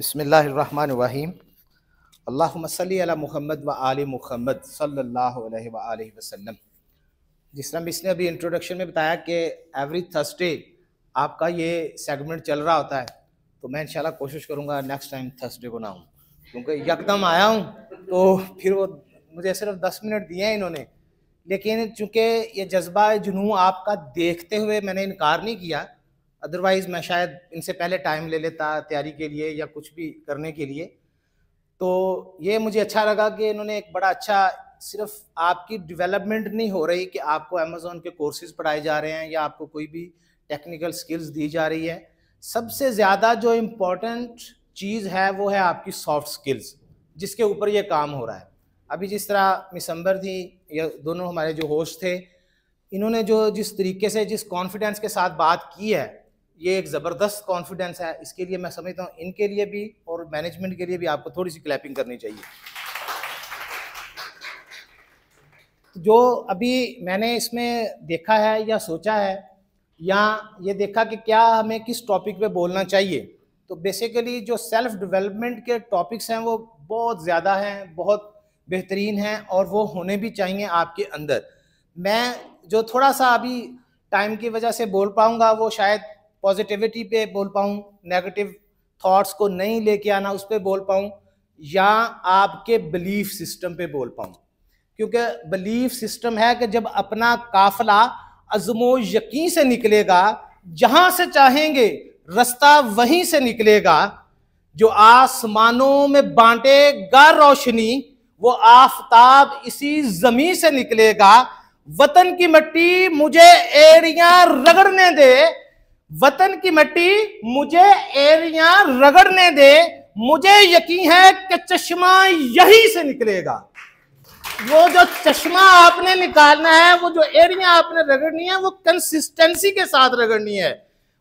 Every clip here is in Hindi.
बसमीम अल्लाम महमद व आल महमद सल्ला वसम जिस तरह इसने अभी इंट्रोडक्शन में बताया कि एवरी थर्सडे आपका ये सेगमेंट चल रहा होता है तो मैं इंशाल्लाह कोशिश करूँगा नेक्स्ट टाइम थर्सडे को ना हूँ क्योंकि यकदम आया हूँ तो फिर वो मुझे सिर्फ दस मिनट दिए हैं इन्होंने लेकिन चूँकि ये जज्बा जुनू आपका देखते हुए मैंने इनकार नहीं किया अदरवाइज मैं शायद इनसे पहले टाइम ले लेता तैयारी के लिए या कुछ भी करने के लिए तो ये मुझे अच्छा लगा कि इन्होंने एक बड़ा अच्छा सिर्फ आपकी डेवलपमेंट नहीं हो रही कि आपको अमेजोन के कोर्सेज पढ़ाए जा रहे हैं या आपको कोई भी टेक्निकल स्किल्स दी जा रही है सबसे ज़्यादा जो इम्पोर्टेंट चीज़ है वो है आपकी सॉफ्ट स्किल्स जिसके ऊपर ये काम हो रहा है अभी जिस तरह मिसम्बर थी या दोनों हमारे जो होस्ट थे इन्होंने जो जिस तरीके से जिस कॉन्फिडेंस के साथ बात की है ये एक ज़बरदस्त कॉन्फिडेंस है इसके लिए मैं समझता हूँ इनके लिए भी और मैनेजमेंट के लिए भी आपको थोड़ी सी क्लैपिंग करनी चाहिए तो जो अभी मैंने इसमें देखा है या सोचा है या ये देखा कि क्या हमें किस टॉपिक पे बोलना चाहिए तो बेसिकली जो सेल्फ डेवलपमेंट के टॉपिक्स हैं वो बहुत ज़्यादा हैं बहुत बेहतरीन हैं और वो होने भी चाहिए आपके अंदर मैं जो थोड़ा सा अभी टाइम की वजह से बोल पाऊँगा वो शायद पॉजिटिविटी पे बोल पाऊँ नेगेटिव थॉट्स को नहीं लेके आना उस पर बोल पाऊँ या आपके बिलीफ सिस्टम पे बोल पाऊँ क्योंकि बिलीफ सिस्टम है कि जब अपना काफिला अजमो यकीन से निकलेगा जहाँ से चाहेंगे रास्ता वहीं से निकलेगा जो आसमानों में बांटेगा रोशनी वो आफताब इसी जमी से निकलेगा वतन की मिट्टी मुझे एड़ियां रगड़ने दे वतन की मट्टी मुझे एरिया रगड़ने दे मुझे यकीन है कि चश्मा यही से निकलेगा वो जो चश्मा आपने निकालना है वो जो एरिया आपने रगड़नी है वो कंसिस्टेंसी के साथ रगड़नी है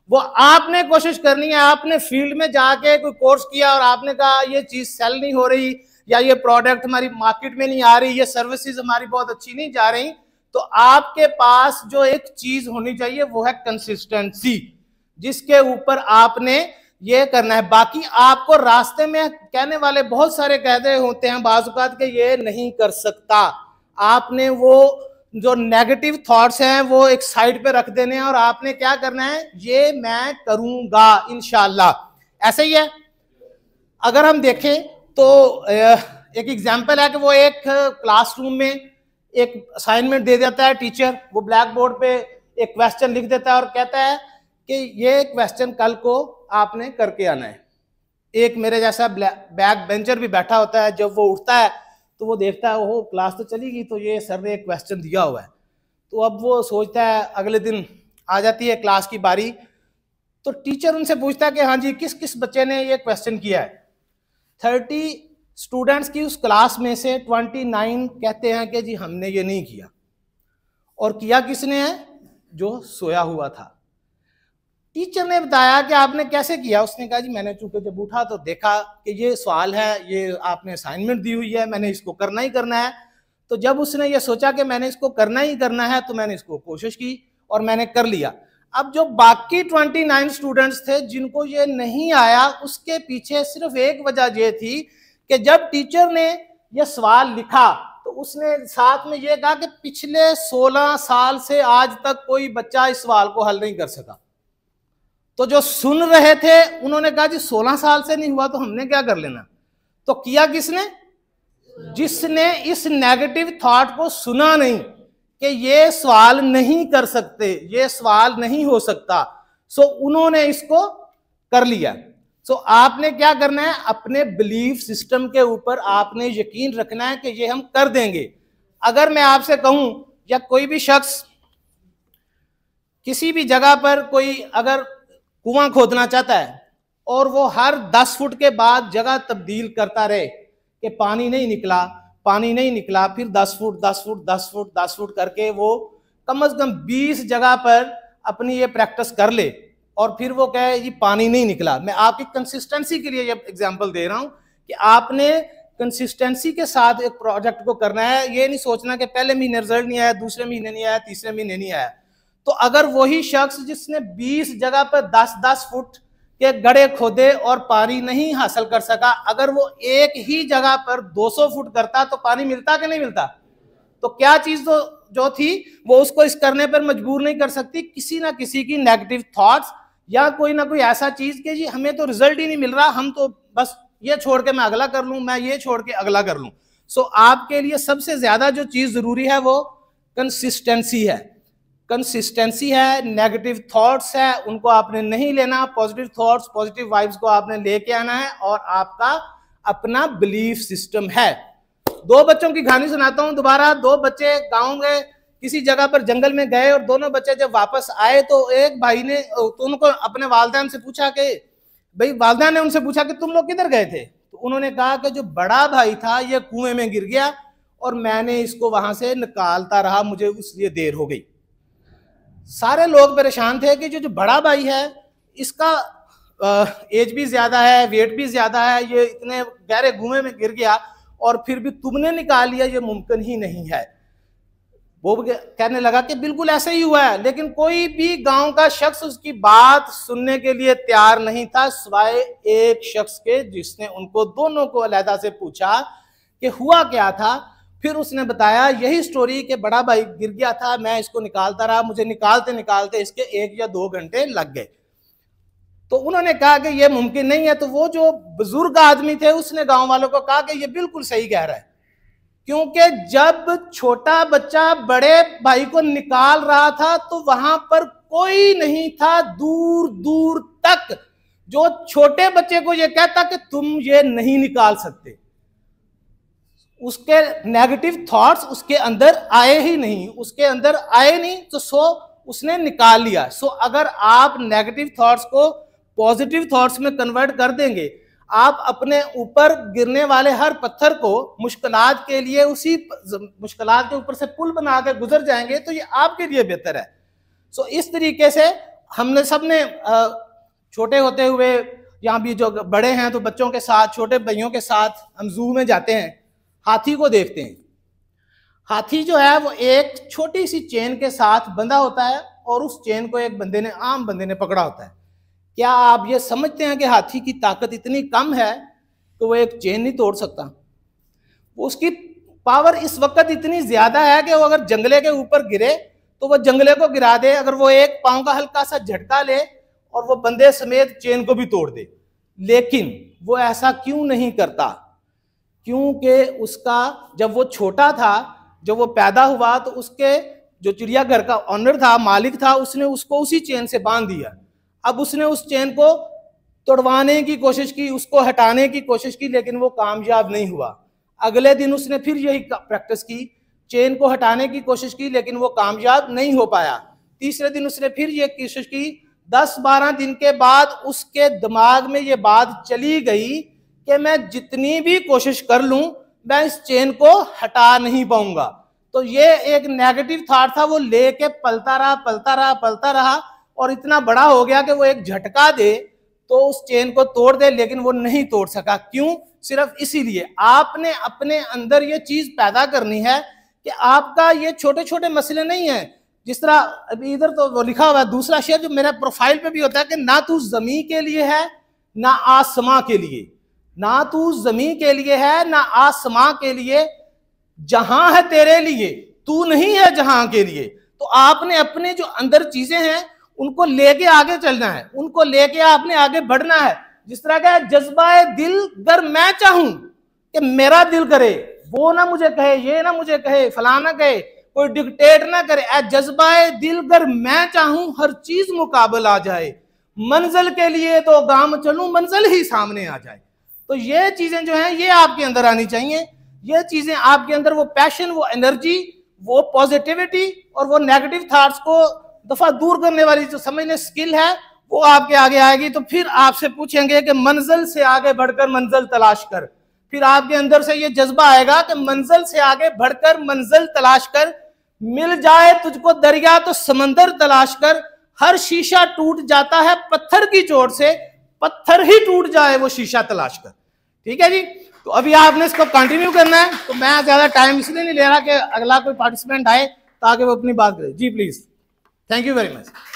वो आपने कोशिश करनी है आपने फील्ड में जाके कोई कोर्स किया और आपने कहा ये चीज सेल नहीं हो रही या ये प्रोडक्ट हमारी मार्केट में नहीं आ रही ये सर्विसेज हमारी बहुत अच्छी नहीं जा रही तो आपके पास जो एक चीज होनी चाहिए वो है कंसिस्टेंसी जिसके ऊपर आपने ये करना है बाकी आपको रास्ते में कहने वाले बहुत सारे कहते होते हैं बाजुकात के ये नहीं कर सकता आपने वो जो नेगेटिव थॉट्स हैं वो एक साइड पे रख देने हैं और आपने क्या करना है ये मैं करूंगा इनशाला ऐसे ही है अगर हम देखें तो एक एग्जाम्पल है कि वो एक क्लासरूम में एक असाइनमेंट दे देता है टीचर वो ब्लैक बोर्ड पे एक क्वेश्चन लिख देता है और कहता है कि ये क्वेश्चन कल को आपने करके आना है एक मेरे जैसा बैक बेंचर भी बैठा होता है जब वो उठता है तो वो देखता है ओहो क्लास तो चली गई तो ये सर ने एक क्वेश्चन दिया हुआ है तो अब वो सोचता है अगले दिन आ जाती है क्लास की बारी तो टीचर उनसे पूछता है कि हाँ जी किस किस बच्चे ने ये क्वेश्चन किया है थर्टी स्टूडेंट्स की उस क्लास में से ट्वेंटी नाइन कहते हैं कि जी हमने ये नहीं किया और किया किसने है जो सोया हुआ था टीचर ने बताया कि आपने कैसे किया उसने कहा जी मैंने चूंकि जब उठा तो देखा कि ये सवाल है ये आपने असाइनमेंट दी हुई है मैंने इसको करना ही करना है तो जब उसने ये सोचा कि मैंने इसको करना ही करना है तो मैंने इसको कोशिश की और मैंने कर लिया अब जो बाकी 29 स्टूडेंट्स थे जिनको ये नहीं आया उसके पीछे सिर्फ एक वजह ये थी कि जब टीचर ने यह सवाल लिखा तो उसने साथ में ये कहा कि पिछले 16 साल से आज तक कोई बच्चा इस सवाल को हल नहीं कर सका तो जो सुन रहे थे उन्होंने कहा जी सोलह साल से नहीं हुआ तो हमने क्या कर लेना तो किया किसने जिसने इस नेगेटिव थॉट को सुना नहीं कि ये सवाल नहीं कर सकते ये सवाल नहीं हो सकता सो उन्होंने इसको कर लिया सो आपने क्या करना है अपने बिलीफ सिस्टम के ऊपर आपने यकीन रखना है कि ये हम कर देंगे अगर मैं आपसे कहूं या कोई भी शख्स किसी भी जगह पर कोई अगर कुआं खोदना चाहता है और वो हर दस फुट के बाद जगह तब्दील करता रहे कि पानी नहीं निकला पानी नहीं निकला फिर दस फुट दस फुट दस फुट दस फुट करके वो कम से कम बीस जगह पर अपनी ये प्रैक्टिस कर ले और फिर वो कहे ये पानी नहीं निकला मैं आपकी कंसिस्टेंसी के लिए ये एग्जाम्पल दे रहा हूँ कि आपने कंसिस्टेंसी के साथ एक प्रोजेक्ट को करना है ये नहीं सोचना कि पहले महीने रिजल्ट नहीं आया दूसरे महीने नहीं आया तीसरे महीने नहीं आया तो अगर वही शख्स जिसने 20 जगह पर 10-10 फुट के गड़े खोदे और पानी नहीं हासिल कर सका अगर वो एक ही जगह पर 200 फुट करता तो पानी मिलता कि नहीं मिलता तो क्या चीज तो जो थी वो उसको इस करने पर मजबूर नहीं कर सकती किसी ना किसी की नेगेटिव थॉट्स या कोई ना कोई ऐसा चीज कि जी हमें तो रिजल्ट ही नहीं मिल रहा हम तो बस ये छोड़ के मैं अगला कर लूं मैं ये छोड़ के अगला कर लूं सो आपके लिए सबसे ज्यादा जो चीज जरूरी है वो कंसिस्टेंसी है कंसिस्टेंसी है नेगेटिव थॉट्स है उनको आपने नहीं लेना पॉजिटिव थॉट्स पॉजिटिव वाइब्स को आपने लेके आना है और आपका अपना बिलीफ सिस्टम है दो बच्चों की कहानी सुनाता हूं दोबारा दो बच्चे गाँव गए किसी जगह पर जंगल में गए और दोनों बच्चे जब वापस आए तो एक भाई ने तो उनको अपने वालदेन से पूछा कि भाई वालदेन ने उनसे पूछा कि तुम लोग किधर गए थे तो उन्होंने कहा कि जो बड़ा भाई था यह कुएं में गिर गया और मैंने इसको वहां से निकालता रहा मुझे इसलिए देर हो गई सारे लोग परेशान थे कि जो जो बड़ा भाई है इसका एज भी ज़्यादा है वेट भी ज़्यादा है ये इतने गहरे घूमे में गिर गया और फिर भी तुमने निकाल लिया ये मुमकिन ही नहीं है वो कहने लगा कि बिल्कुल ऐसे ही हुआ है लेकिन कोई भी गांव का शख्स उसकी बात सुनने के लिए तैयार नहीं था सिवाय एक शख्स के जिसने उनको दोनों को अलहदा से पूछा कि हुआ क्या था फिर उसने बताया यही स्टोरी कि बड़ा भाई गिर गया था मैं इसको निकालता रहा मुझे निकालते निकालते इसके एक या दो घंटे लग गए तो उन्होंने कहा कि ये मुमकिन नहीं है तो वो जो बुजुर्ग आदमी थे उसने गांव वालों को कहा कि ये बिल्कुल सही कह रहा है क्योंकि जब छोटा बच्चा बड़े भाई को निकाल रहा था तो वहां पर कोई नहीं था दूर दूर तक जो छोटे बच्चे को ये कहता कि तुम ये नहीं निकाल सकते उसके नेगेटिव थॉट्स उसके अंदर आए ही नहीं उसके अंदर आए नहीं तो सो उसने निकाल लिया सो अगर आप नेगेटिव थॉट्स को पॉजिटिव थॉट्स में कन्वर्ट कर देंगे आप अपने ऊपर गिरने वाले हर पत्थर को मुश्किलात के लिए उसी मुश्किलात के ऊपर से पुल बना कर गुजर जाएंगे तो ये आपके लिए बेहतर है सो इस तरीके से हमने सब ने छोटे होते हुए यहाँ भी जो बड़े हैं तो बच्चों के साथ छोटे भाइयों के साथ हम जू में जाते हैं हाथी को देखते हैं हाथी जो है वो एक छोटी सी चेन के साथ बंधा होता है और उस चेन को एक बंदे ने आम बंदे ने पकड़ा होता है क्या आप ये समझते हैं कि हाथी की ताकत इतनी कम है कि वो एक चेन नहीं तोड़ सकता उसकी पावर इस वक्त इतनी ज़्यादा है कि वो अगर जंगले के ऊपर गिरे तो वो जंगले को गिरा दे अगर वो एक पाँव का हल्का सा झटका ले और वो बंदे समेत चेन को भी तोड़ दे लेकिन वो ऐसा क्यों नहीं करता क्योंकि उसका जब वो छोटा था जब वो पैदा हुआ तो उसके जो चिड़ियाघर का ऑनर था मालिक था उसने उसको उसी चेन से बांध दिया अब उसने उस चेन को तोड़वाने की कोशिश की उसको हटाने की कोशिश की लेकिन वो कामयाब नहीं हुआ अगले दिन उसने फिर यही प्रैक्टिस की चेन को हटाने की कोशिश की लेकिन वो कामयाब नहीं हो पाया तीसरे दिन उसने फिर ये कोशिश की दस बारह दिन के बाद उसके दिमाग में ये बात चली गई कि मैं जितनी भी कोशिश कर लूं मैं इस चेन को हटा नहीं पाऊंगा तो ये एक नेगेटिव थाट था वो लेके पलता रहा पलता रहा पलता रहा और इतना बड़ा हो गया कि वो एक झटका दे तो उस चेन को तोड़ दे लेकिन वो नहीं तोड़ सका क्यों सिर्फ इसीलिए आपने अपने अंदर ये चीज पैदा करनी है कि आपका ये छोटे छोटे मसले नहीं है जिस तरह अभी इधर तो वो लिखा हुआ है दूसरा शेयर जो मेरा प्रोफाइल पे भी होता है कि ना तू जमी के लिए है ना आसमां के लिए ना तू जमीन के लिए है ना आसमां के लिए जहां है तेरे लिए तू नहीं है जहां के लिए तो आपने अपने जो अंदर चीजें हैं उनको लेके आगे चलना है उनको लेके आपने आगे बढ़ना है जिस तरह का जज्बा दिल अगर मैं चाहूं कि मेरा दिल करे वो ना मुझे कहे ये ना मुझे कहे फलाना कहे कोई डिक्टेट ना करे ए जज्बा दिल अगर मैं चाहूं हर चीज मुकाबल आ जाए मंजिल के लिए तो गांव चलूं मंजिल ही सामने आ जाए तो ये चीज़ें जो हैं ये आपके अंदर आनी चाहिए ये चीज़ें आपके अंदर वो पैशन वो एनर्जी वो पॉजिटिविटी और वो नेगेटिव थाट्स को दफ़ा दूर करने वाली जो समझने स्किल है वो आपके आगे आएगी तो फिर आपसे पूछेंगे कि मंजिल से आगे बढ़कर मंजिल तलाश कर फिर आपके अंदर से ये जज्बा आएगा कि मंजिल से आगे बढ़कर मंजिल तलाश कर मिल जाए तुझको दरिया तो समंदर तलाश कर हर शीशा टूट जाता है पत्थर की चोट से पत्थर ही टूट जाए वो शीशा तलाश कर ठीक है जी तो अभी आपने इसको कंटिन्यू करना है तो मैं ज्यादा टाइम इसलिए नहीं ले रहा कि अगला कोई पार्टिसिपेंट आए ताकि वो अपनी बात करे जी please thank you very much